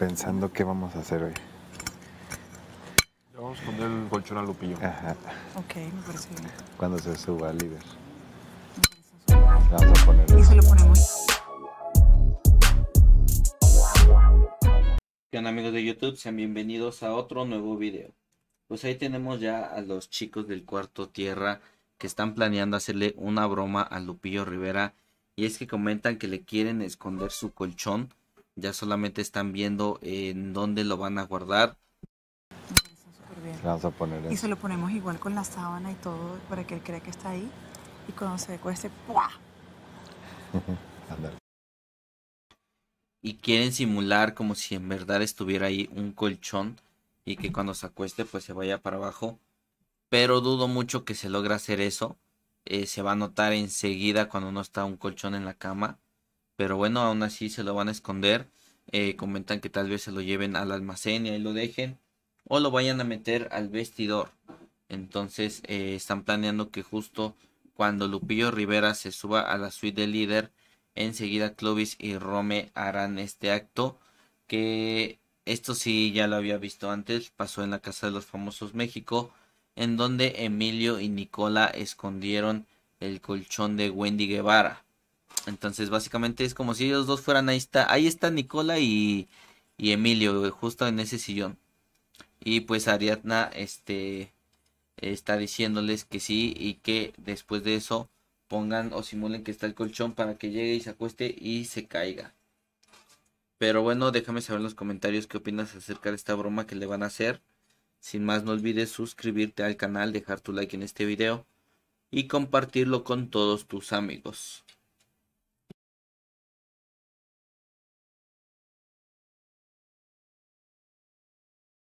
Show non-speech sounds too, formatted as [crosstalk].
pensando qué vamos a hacer hoy. vamos a poner el colchón a lupillo. Ajá. Ok, me parece bien. Cuando se suba al líder. Vamos a ponerlo. Y se lo ponemos. ¿Qué amigos de YouTube? Sean bienvenidos a otro nuevo video. Pues ahí tenemos ya a los chicos del cuarto tierra que están planeando hacerle una broma a Lupillo Rivera. Y es que comentan que le quieren esconder su colchón ya solamente están viendo en dónde lo van a guardar. Vamos a y se lo ponemos igual con la sábana y todo para que él crea que está ahí. Y cuando se cueste, ¡pua! [laughs] y quieren simular como si en verdad estuviera ahí un colchón y que cuando se acueste pues se vaya para abajo. Pero dudo mucho que se logre hacer eso. Eh, se va a notar enseguida cuando uno está un colchón en la cama. Pero bueno, aún así se lo van a esconder. Eh, comentan que tal vez se lo lleven al almacén y lo dejen. O lo vayan a meter al vestidor. Entonces eh, están planeando que justo cuando Lupillo Rivera se suba a la suite del líder, enseguida Clovis y Rome harán este acto que esto sí ya lo había visto antes, pasó en la Casa de los Famosos México, en donde Emilio y Nicola escondieron el colchón de Wendy Guevara. Entonces, básicamente es como si ellos dos fueran ahí está, ahí está Nicola y, Emilio, justo en ese sillón. Y pues Ariadna este, está diciéndoles que sí y que después de eso pongan o simulen que está el colchón para que llegue y se acueste y se caiga. Pero bueno, déjame saber en los comentarios qué opinas acerca de esta broma que le van a hacer. Sin más, no olvides suscribirte al canal, dejar tu like en este video y compartirlo con todos tus amigos.